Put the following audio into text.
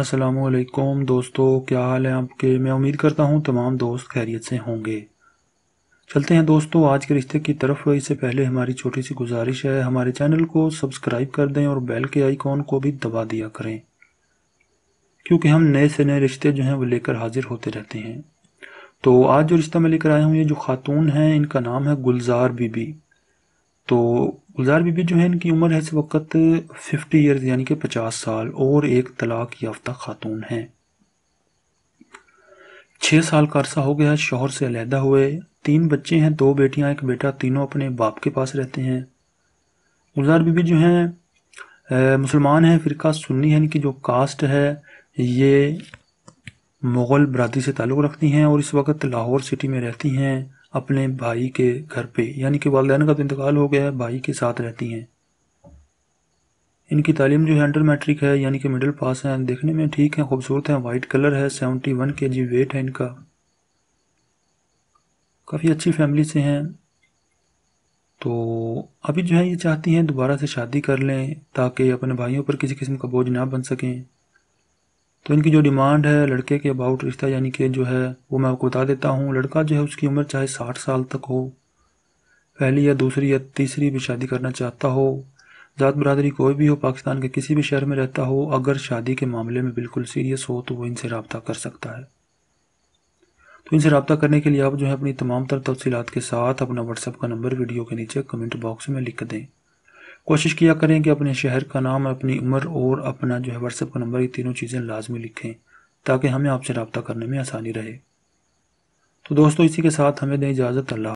असलकुम दोस्तों क्या हाल है आपके मैं उम्मीद करता हूँ तमाम दोस्त खैरियत से होंगे चलते हैं दोस्तों आज के रिश्ते की तरफ इससे पहले हमारी छोटी सी गुजारिश है हमारे चैनल को सब्सक्राइब कर दें और बेल के आइकॉन को भी दबा दिया करें क्योंकि हम नए से नए रिश्ते जो हैं वो लेकर हाजिर होते रहते हैं तो आज जो रिश्ता मैं लेकर आया हूँ ये जो खातून हैं इनका नाम है गुलजार बीबी तो गुलजार बीबी जो है इनकी उम्र है इस वक्त फिफ्टी ईयर्स यानी कि पचास साल और एक तलाक याफ्ता खातून हैं छः साल का अरसा हो गया शोहर से अलहदा हुए तीन बच्चे हैं दो बेटियां एक बेटा तीनों अपने बाप के पास रहते हैं गुलजार बीबी जो हैं मुसलमान हैं फ़िरका सुन्नी है इनकी जो कास्ट है ये मुग़ल बरदरी से ताल्लुक़ रखती हैं और इस वक्त लाहौर सिटी में रहती हैं अपने भाई के घर पे यानी कि वालदेन का तो इंतकाल हो गया है भाई के साथ रहती हैं इनकी तालीम जो है अंडर मैट्रिक है यानी कि मिडिल पास हैं देखने में ठीक है खूबसूरत हैं वाइट कलर है seventy one K G wait है इनका काफ़ी अच्छी फैमिली से हैं तो अभी जो है ये चाहती हैं दोबारा से शादी कर लें ताकि अपने भाइयों पर किसी किस्म का बोझ ना बन सकें तो इनकी जो डिमांड है लड़के के अबाउट रिश्ता यानी कि जो है वो मैं आपको बता देता हूँ लड़का जो है उसकी उम्र चाहे साठ साल तक हो पहली या दूसरी या तीसरी भी शादी करना चाहता हो ज़ात बरदरी कोई भी हो पाकिस्तान के किसी भी शहर में रहता हो अगर शादी के मामले में बिल्कुल सीरियस हो तो वो इनसे रबता कर सकता है तो इनसे रबता करने के लिए आप जो है अपनी तमाम तर तफसीत के साथ अपना व्हाट्सअप का नंबर वीडियो के नीचे कमेंट बॉक्स में लिख दें कोशिश किया करें कि अपने शहर का नाम अपनी उम्र और अपना जो है व्हाट्सएप का नंबर ये तीनों चीज़ें लाजमी लिखें ताकि हमें आपसे रबता करने में आसानी रहे तो दोस्तों इसी के साथ हमें दें इजाज़त अल्लाह